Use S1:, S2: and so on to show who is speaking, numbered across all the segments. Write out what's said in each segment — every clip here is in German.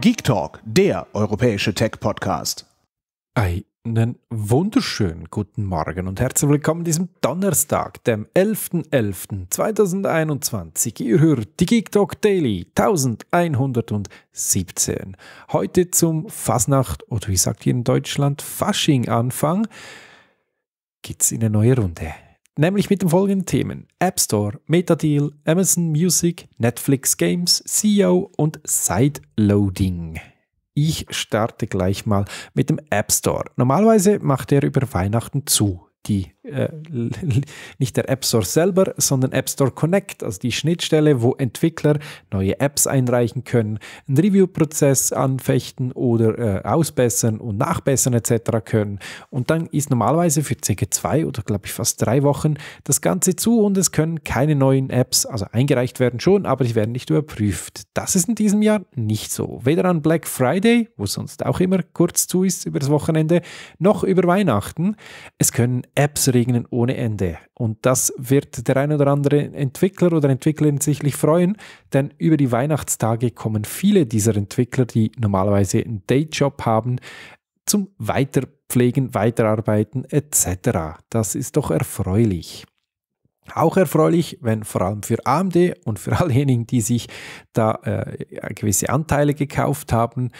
S1: Geek Talk, der europäische Tech-Podcast. Einen wunderschönen guten Morgen und herzlich willkommen an diesem Donnerstag, dem 11.11.2021. Ihr hört die Geek Talk Daily 1117. Heute zum Fasnacht oder wie sagt ihr in Deutschland Fasching-Anfang in eine neue Runde nämlich mit den folgenden Themen: App Store, Metadeal, Amazon Music, Netflix Games, CEO und Sideloading. Ich starte gleich mal mit dem App Store. Normalerweise macht er über Weihnachten zu, die äh, nicht der App Store selber, sondern App Store Connect, also die Schnittstelle, wo Entwickler neue Apps einreichen können, einen Review-Prozess anfechten oder äh, ausbessern und nachbessern etc. können. Und dann ist normalerweise für ca. zwei oder glaube ich fast drei Wochen das Ganze zu und es können keine neuen Apps, also eingereicht werden schon, aber die werden nicht überprüft. Das ist in diesem Jahr nicht so. Weder an Black Friday, wo sonst auch immer kurz zu ist über das Wochenende, noch über Weihnachten. Es können Apps regnen ohne Ende. Und das wird der ein oder andere Entwickler oder Entwicklerin sicherlich freuen, denn über die Weihnachtstage kommen viele dieser Entwickler, die normalerweise einen Dayjob haben, zum Weiterpflegen, Weiterarbeiten etc. Das ist doch erfreulich. Auch erfreulich, wenn vor allem für AMD und für all diejenigen, die sich da äh, gewisse Anteile gekauft haben,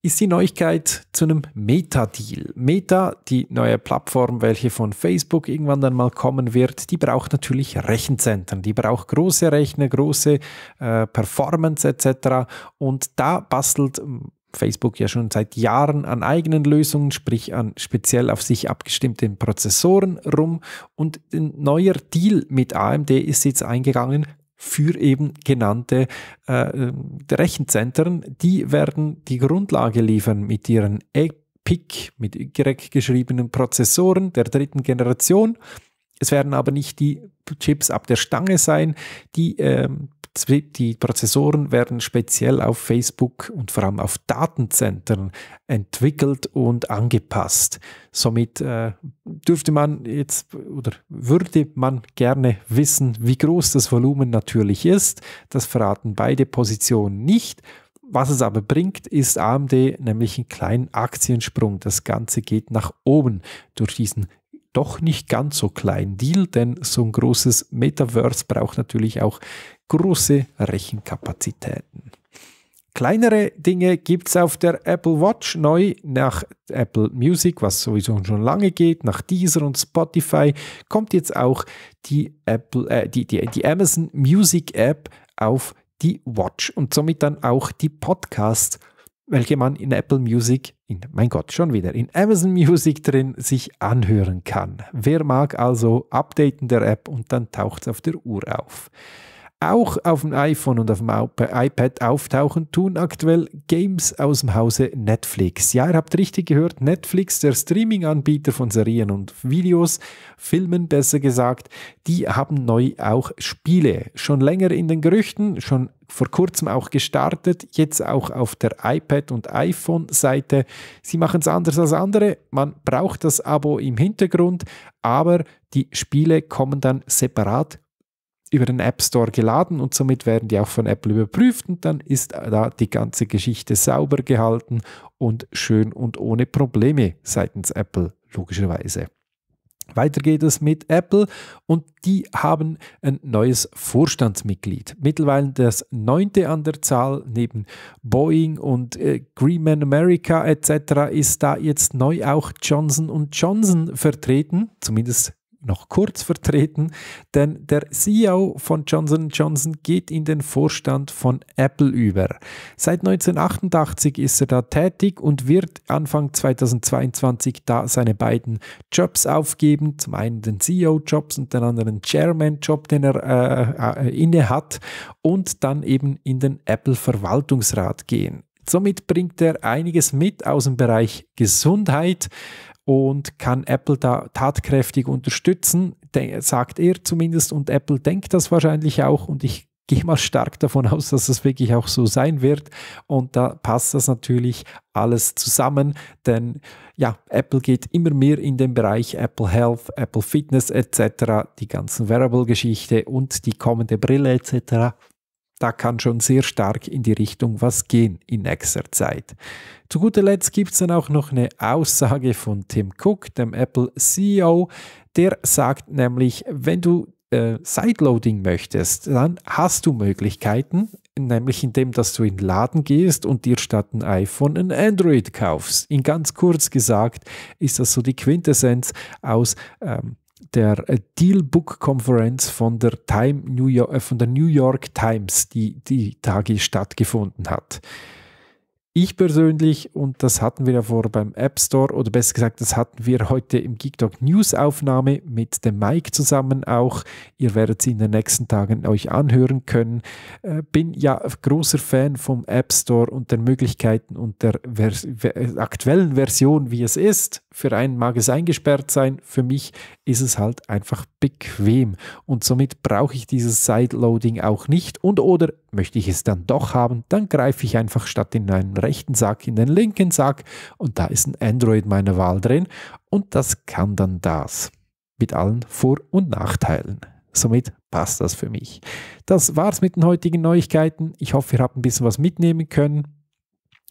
S1: ist die Neuigkeit zu einem Meta-Deal. Meta, die neue Plattform, welche von Facebook irgendwann dann mal kommen wird, die braucht natürlich Rechenzentren, die braucht große Rechner, große äh, Performance etc. Und da bastelt hm, Facebook ja schon seit Jahren an eigenen Lösungen, sprich an speziell auf sich abgestimmten Prozessoren rum. Und ein neuer Deal mit AMD ist jetzt eingegangen für eben genannte äh, äh Rechenzentren. Die werden die Grundlage liefern mit ihren EPIC, mit Y geschriebenen Prozessoren der dritten Generation. Es werden aber nicht die Chips ab der Stange sein, die ähm, die Prozessoren werden speziell auf Facebook und vor allem auf Datenzentren entwickelt und angepasst. Somit äh, dürfte man jetzt oder würde man gerne wissen, wie groß das Volumen natürlich ist. Das verraten beide Positionen nicht. Was es aber bringt, ist AMD nämlich einen kleinen Aktiensprung. Das Ganze geht nach oben durch diesen doch nicht ganz so klein Deal, denn so ein großes Metaverse braucht natürlich auch große Rechenkapazitäten. Kleinere Dinge gibt es auf der Apple Watch neu nach Apple Music, was sowieso schon lange geht, nach Deezer und Spotify kommt jetzt auch die, Apple, äh, die, die, die Amazon Music App auf die Watch und somit dann auch die Podcast-App welche man in Apple Music, in, mein Gott, schon wieder, in Amazon Music drin sich anhören kann. Wer mag also Updaten der App und dann taucht es auf der Uhr auf auch auf dem iPhone und auf dem iPad auftauchen, tun aktuell Games aus dem Hause Netflix. Ja, ihr habt richtig gehört, Netflix, der Streaming-Anbieter von Serien und Videos, Filmen besser gesagt, die haben neu auch Spiele. Schon länger in den Gerüchten, schon vor kurzem auch gestartet, jetzt auch auf der iPad- und iPhone-Seite. Sie machen es anders als andere. Man braucht das Abo im Hintergrund, aber die Spiele kommen dann separat über den App Store geladen und somit werden die auch von Apple überprüft und dann ist da die ganze Geschichte sauber gehalten und schön und ohne Probleme seitens Apple, logischerweise. Weiter geht es mit Apple und die haben ein neues Vorstandsmitglied. Mittlerweile das neunte an der Zahl neben Boeing und äh, Greenman America etc. ist da jetzt neu auch Johnson Johnson vertreten, zumindest noch kurz vertreten, denn der CEO von Johnson Johnson geht in den Vorstand von Apple über. Seit 1988 ist er da tätig und wird Anfang 2022 da seine beiden Jobs aufgeben, zum einen den ceo jobs und den anderen Chairman-Job, den er äh, äh inne hat und dann eben in den Apple-Verwaltungsrat gehen. Somit bringt er einiges mit aus dem Bereich Gesundheit und kann Apple da tatkräftig unterstützen, sagt er zumindest. Und Apple denkt das wahrscheinlich auch. Und ich gehe mal stark davon aus, dass das wirklich auch so sein wird. Und da passt das natürlich alles zusammen, denn ja, Apple geht immer mehr in den Bereich Apple Health, Apple Fitness etc., die ganzen Wearable-Geschichte und die kommende Brille etc. Da kann schon sehr stark in die Richtung was gehen in nächster Zeit. Zu guter Letzt gibt es dann auch noch eine Aussage von Tim Cook, dem Apple CEO. Der sagt nämlich, wenn du äh, Sideloading möchtest, dann hast du Möglichkeiten, nämlich indem, dass du in den Laden gehst und dir statt ein iPhone ein Android kaufst. In ganz kurz gesagt ist das so die Quintessenz aus ähm, der äh, Deal Book Conference von der, Time New York, äh, von der New York Times, die die Tage stattgefunden hat. Ich persönlich, und das hatten wir ja vorher beim App Store, oder besser gesagt, das hatten wir heute im GeekDog News Aufnahme mit dem Mike zusammen auch. Ihr werdet sie in den nächsten Tagen euch anhören können. Äh, bin ja großer Fan vom App Store und den Möglichkeiten und der Vers aktuellen Version, wie es ist. Für einen mag es eingesperrt sein, für mich ist es halt einfach bequem und somit brauche ich dieses Sideloading auch nicht und oder möchte ich es dann doch haben, dann greife ich einfach statt in einen rechten Sack in den linken Sack und da ist ein Android meiner Wahl drin und das kann dann das mit allen Vor- und Nachteilen. Somit passt das für mich. Das war's mit den heutigen Neuigkeiten. Ich hoffe, ihr habt ein bisschen was mitnehmen können.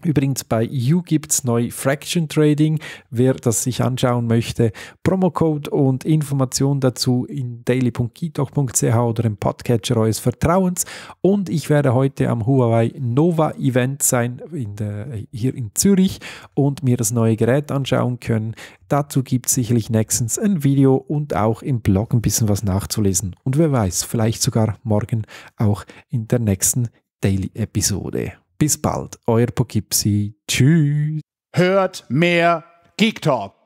S1: Übrigens bei You gibt es neu Fraction Trading. Wer das sich anschauen möchte, Promocode und Informationen dazu in daily.kitoch.ch oder im Podcatcher eures Vertrauens. Und ich werde heute am Huawei Nova Event sein in der, hier in Zürich und mir das neue Gerät anschauen können. Dazu gibt es sicherlich nächstens ein Video und auch im Blog ein bisschen was nachzulesen. Und wer weiß, vielleicht sogar morgen auch in der nächsten Daily-Episode. Bis bald, euer Poughkeepsie. Tschüss. Hört mehr Geek Talk.